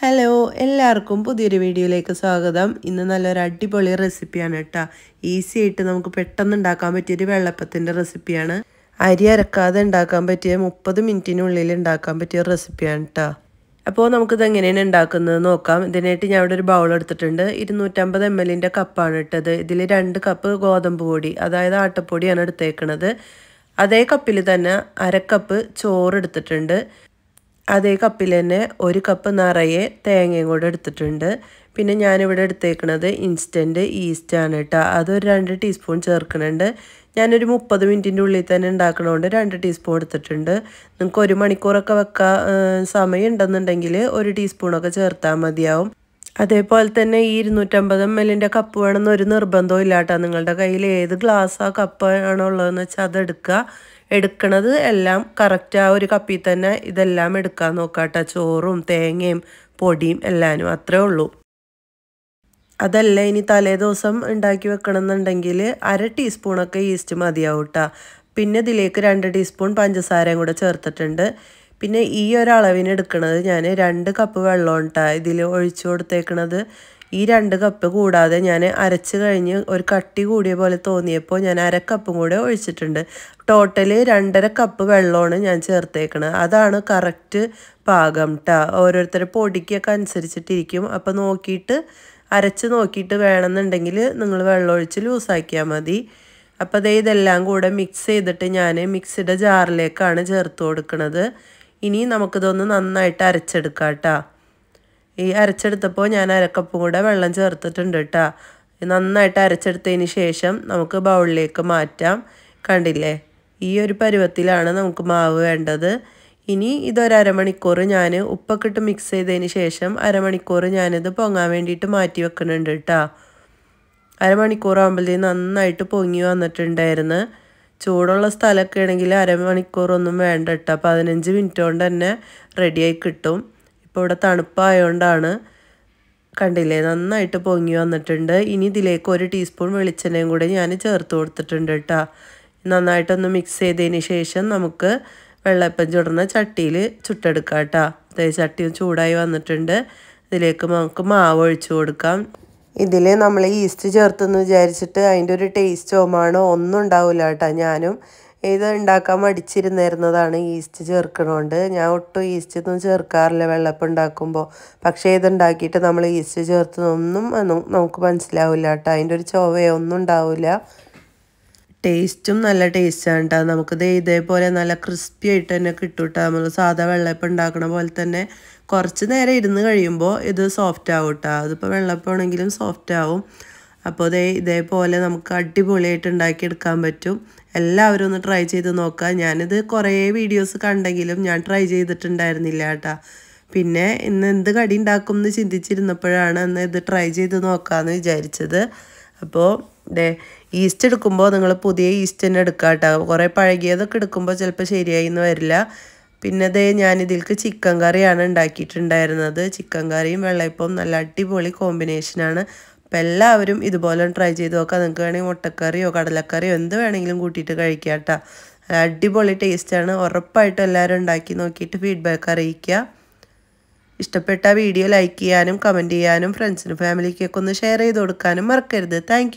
hello എല്ലാവർക്കും പുതിയൊരു വീഡിയോയിലേക്ക് സ്വാഗതം ഇന്ന് നല്ലൊരു അടിപൊളി റെസിപ്പിയാണ് കേട്ടോ ഈസി ആയിട്ട് നമുക്ക് പെട്ടെന്ന് ഉണ്ടാക്കാൻ പറ്റിയൊരു വെള്ളപ്പത്തിൻ്റെ റെസിപ്പിയാണ് അരി അരക്കാതെ ഉണ്ടാക്കാൻ പറ്റിയ മുപ്പത് മിനിറ്റിനുള്ളിൽ ഉണ്ടാക്കാൻ പറ്റിയ റെസിപ്പിയാണ് കേട്ടോ അപ്പോൾ നമുക്കിത് എങ്ങനെയാണ് ഉണ്ടാക്കുന്നത് നോക്കാം ഇതിനായിട്ട് ഞാൻ ഇവിടെ ഒരു ബൗൾ എടുത്തിട്ടുണ്ട് ഇരുന്നൂറ്റമ്പത് എം എല്ലിൻ്റെ കപ്പാണ് ഇട്ടത് ഇതിൽ രണ്ട് കപ്പ് ഗോതമ്പ് പൊടി അതായത് ആട്ടപ്പൊടിയാണ് എടുത്തേക്കണത് അതേ കപ്പിൽ തന്നെ അരക്കപ്പ് ചോറ് എടുത്തിട്ടുണ്ട് അതേ കപ്പിൽ തന്നെ ഒരു കപ്പ് നിറയെ തേങ്ങയും കൂടെ എടുത്തിട്ടുണ്ട് പിന്നെ ഞാനിവിടെ എടുത്തേക്കണത് ഇൻസ്റ്റൻറ്റ് ഈസ്റ്റാണ് കേട്ടോ അതൊരു രണ്ട് ടീസ്പൂൺ ചേർക്കുന്നുണ്ട് ഞാനൊരു മുപ്പത് മിനിറ്റിൻ്റെ ഉള്ളിൽ തന്നെ ഉണ്ടാക്കണതുകൊണ്ട് രണ്ട് ടീസ്പൂൺ എടുത്തിട്ടുണ്ട് നിങ്ങൾക്ക് ഒരു മണിക്കൂറൊക്കെ വെക്കാൻ സമയം ഉണ്ടെന്നുണ്ടെങ്കിൽ ഒരു ടീസ്പൂണൊക്കെ ചേർത്താൽ മതിയാവും അതേപോലെ തന്നെ ഈ ഇരുന്നൂറ്റമ്പത് എം എല്ലിൻ്റെ കപ്പ് വേണമെന്ന് ഒരു നിർബന്ധവും ഇല്ലാട്ടോ നിങ്ങളുടെ കയ്യിൽ ഏത് ഗ്ലാസ്സാ കപ്പ് ആണോ ഉള്ളതെന്ന് വെച്ചാൽ അതെടുക്കുക എടുക്കണത് എല്ലാം കറക്റ്റ് ആ ഒരു കപ്പിൽ തന്നെ ഇതെല്ലാം എടുക്കാൻ നോക്കാട്ടോ ചോറും തേങ്ങയും പൊടിയും എല്ലാനും അത്രേ ഉള്ളൂ അതല്ല ഇനി തലേ ദിവസം ഉണ്ടാക്കി വെക്കണമെന്നുണ്ടെങ്കിൽ അര ടീസ്പൂണൊക്കെ ഈസ്റ്റ് മതിയാവൂട്ട പിന്നെ ഇതിലേക്ക് രണ്ട് ടീസ്പൂൺ പഞ്ചസാരയും കൂടെ ചേർത്തിട്ടുണ്ട് പിന്നെ ഈ ഒരളവിന് എടുക്കുന്നത് ഞാൻ രണ്ട് കപ്പ് വെള്ളം കേട്ടോ ഇതിൽ ഒഴിച്ചു കൊടുത്തേക്കണത് ഈ രണ്ട് കപ്പ് കൂടാതെ ഞാൻ അരച്ച് കഴിഞ്ഞ് ഒരു കട്ടി കൂടിയ പോലെ തോന്നിയപ്പോൾ ഞാൻ അര കപ്പും കൂടെ ഒഴിച്ചിട്ടുണ്ട് ടോട്ടല് രണ്ടര കപ്പ് വെള്ളമാണ് ഞാൻ ചേർത്തേക്കണത് അതാണ് കറക്റ്റ് പാകം കേട്ടോ ഓരോരുത്തരുടെ പൊടിക്കൊക്കെ അനുസരിച്ചിട്ടിരിക്കും അപ്പോൾ നോക്കിയിട്ട് അരച്ച് നോക്കിയിട്ട് വേണമെന്നുണ്ടെങ്കിൽ നിങ്ങൾ വെള്ളം ഒഴിച്ച് ലൂസാക്കിയാൽ മതി അപ്പോൾ അതേ ഇതെല്ലാം കൂടെ മിക്സ് ചെയ്തിട്ട് ഞാൻ മിക്സിയുടെ ജാറിലേക്കാണ് ചേർത്ത് കൊടുക്കുന്നത് ഇനി നമുക്കിതൊന്ന് നന്നായിട്ട് അരച്ചെടുക്കാം കേട്ടോ ഈ അരച്ചെടുത്തപ്പോൾ ഞാൻ അരക്കപ്പും കൂടെ വെള്ളം ചേർത്തിട്ടുണ്ട് കേട്ടോ നന്നായിട്ട് അരച്ചെടുത്തതിന് ശേഷം നമുക്ക് ബൗളിലേക്ക് മാറ്റാം കണ്ടില്ലേ ഈ ഒരു പരുവത്തിലാണ് നമുക്ക് മാവ് വേണ്ടത് ഇനി ഇതൊരമണിക്കൂർ ഞാൻ ഉപ്പൊക്കെ ഇട്ട് മിക്സ് ചെയ്തതിന് ശേഷം അരമണിക്കൂർ ഞാനിത് പൊങ്ങാൻ വേണ്ടിയിട്ട് മാറ്റി വെക്കുന്നുണ്ട് കേട്ടോ അരമണിക്കൂർ ആകുമ്പോഴത്തേക്ക് നന്നായിട്ട് പൊങ്ങി വന്നിട്ടുണ്ടായിരുന്നു ചൂടുള്ള സ്ഥലമൊക്കെ ആണെങ്കിൽ അരമണിക്കൂറൊന്നും വേണ്ട കേട്ടോ പതിനഞ്ച് മിനിറ്റ് കൊണ്ട് തന്നെ റെഡിയായി കിട്ടും ഇപ്പോൾ ഇവിടെ തണുപ്പായതുകൊണ്ടാണ് കണ്ടില്ലേ നന്നായിട്ട് പൊങ്ങി വന്നിട്ടുണ്ട് ഇനി ഇതിലേക്ക് ഒരു ടീസ്പൂൺ വെളിച്ചെണ്ണയും കൂടി ഞാൻ ചേർത്ത് കൊടുത്തിട്ടുണ്ട് കേട്ടോ നന്നായിട്ടൊന്ന് മിക്സ് ചെയ്തതിന് ശേഷം നമുക്ക് വെള്ളപ്പം ചുടുന്ന ചട്ടിയിൽ ചുട്ടെടുക്കാം കേട്ടോ അതായത് ചട്ടി ചൂടായി വന്നിട്ടുണ്ട് ഇതിലേക്ക് നമുക്ക് മാവ് ഒഴിച്ചു കൊടുക്കാം ഇതിൽ നമ്മൾ ഈസ്റ്റ് ചേർത്തെന്ന് വിചാരിച്ചിട്ട് അതിൻ്റെ ഒരു ടേസ്റ്റോ മണോ ഒന്നും ഉണ്ടാവില്ല കേട്ടോ ഞാനും ഇത് ഉണ്ടാക്കാൻ മടിച്ചിരുന്നിരുന്നതാണ് ഈസ്റ്റ് ചേർക്കണോണ്ട് ഞാൻ ഒട്ടും ഈസ്റ്റ് ഒന്നും ചേർക്കാറില്ല വെള്ളപ്പം ഉണ്ടാക്കുമ്പോൾ പക്ഷേ ഇതുണ്ടാക്കിയിട്ട് നമ്മൾ ഈസ്റ്റ് ചേർത്തതൊന്നും നമുക്ക് മനസ്സിലാവില്ല കേട്ടോ അതിൻ്റെ ഒരു ചുവയൊന്നും ഉണ്ടാവില്ല ടേസ്റ്റും നല്ല ടേസ്റ്റാണ് കേട്ടോ നമുക്കിത് ഇതേപോലെ നല്ല ക്രിസ്പി ആയിട്ട് തന്നെ കിട്ടും കേട്ടോ നമ്മൾ സാധാ വെള്ളപ്പം ഉണ്ടാക്കണ പോലെ തന്നെ കുറച്ച് നേരം ഇരുന്ന് കഴിയുമ്പോൾ ഇത് സോഫ്റ്റ് ആവും കേട്ടോ അതിപ്പോൾ വെള്ളപ്പം ആണെങ്കിലും സോഫ്റ്റ് ആവും അപ്പോൾ ദേ ഇതേപോലെ നമുക്ക് അടിപൊളിയായിട്ട് ഉണ്ടാക്കിയെടുക്കാൻ പറ്റും എല്ലാവരും ഒന്ന് ട്രൈ ചെയ്ത് നോക്കുക ഞാനിത് കുറേ വീഡിയോസ് കണ്ടെങ്കിലും ഞാൻ ട്രൈ ചെയ്തിട്ടുണ്ടായിരുന്നില്ല കേട്ടോ പിന്നെ ഇന്ന് എന്ത് കടി ഉണ്ടാക്കും എന്ന് ചിന്തിച്ചിരുന്നപ്പോഴാണ് ഇന്ന് ഇത് ട്രൈ ചെയ്ത് നോക്കാമെന്ന് വിചാരിച്ചത് അപ്പോൾ ഡേ ഈസ്റ്റ് എടുക്കുമ്പോൾ നിങ്ങൾ പുതിയ ഈസ്റ്റ് തന്നെ എടുക്കുക കേട്ടോ കുറേ പഴകിയതൊക്കെ എടുക്കുമ്പോൾ ചിലപ്പോൾ ശരിയായി എന്ന് വരില്ല പിന്നെ ദേ ഞാനിതിൽക്ക് ചിക്കൻ കറിയാണ് ഉണ്ടാക്കിയിട്ടുണ്ടായിരുന്നത് ചിക്കൻ കറിയും വെള്ളയപ്പവും നല്ല അടിപൊളി കോമ്പിനേഷനാണ് അപ്പം എല്ലാവരും ഇതുപോലെ ട്രൈ ചെയ്ത് നോക്കാം നിങ്ങൾക്ക് വേണമെങ്കിൽ മുട്ടക്കറിയോ കടലക്കറിയോ എന്ത് വേണമെങ്കിലും കൂട്ടിയിട്ട് കഴിക്കുക കേട്ടോ അടിപൊളി ടേസ്റ്റാണ് ഉറപ്പായിട്ടും എല്ലാവരും ഉണ്ടാക്കി നോക്കിയിട്ട് ഫീഡ്ബാക്ക് അറിയിക്കുക ഇഷ്ടപ്പെട്ട വീഡിയോ ലൈക്ക് ചെയ്യാനും കമൻറ്റ് ചെയ്യാനും ഫ്രണ്ട്സിനും ഫാമിലിക്കൊക്കെ ഒന്ന് ഷെയർ ചെയ്ത് കൊടുക്കാനും മറക്കരുത് താങ്ക്